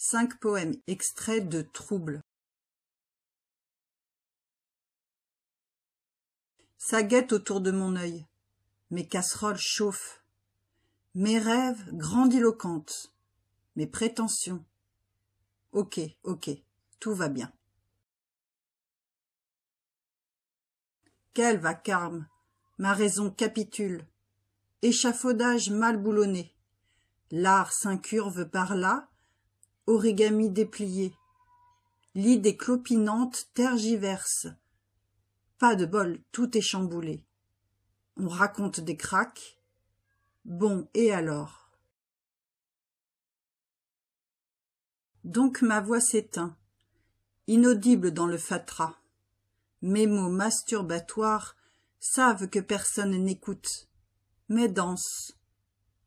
Cinq poèmes extraits de Trouble Sa guette autour de mon œil. Mes casseroles chauffent. Mes rêves grandiloquentes. Mes prétentions. Ok, ok, tout va bien. Quel vacarme Ma raison capitule. Échafaudage mal boulonné. L'art s'incurve par là, origami déplié. L'idée clopinante tergiverse. Pas de bol, tout est chamboulé. On raconte des craques. Bon, et alors Donc ma voix s'éteint, inaudible dans le fatras. Mes mots masturbatoires savent que personne n'écoute, mais dansent,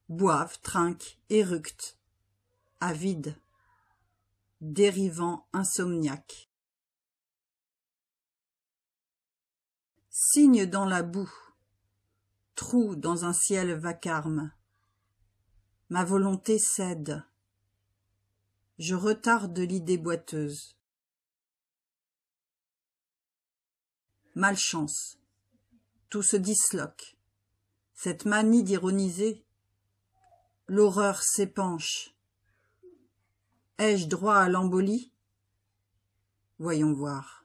boivent, trinquent, éructent, avides dérivant insomniaque. Signe dans la boue, trou dans un ciel vacarme. Ma volonté cède. Je retarde l'idée boiteuse. Malchance. Tout se disloque. Cette manie d'ironiser. L'horreur s'épanche Ai-je droit à l'embolie Voyons voir.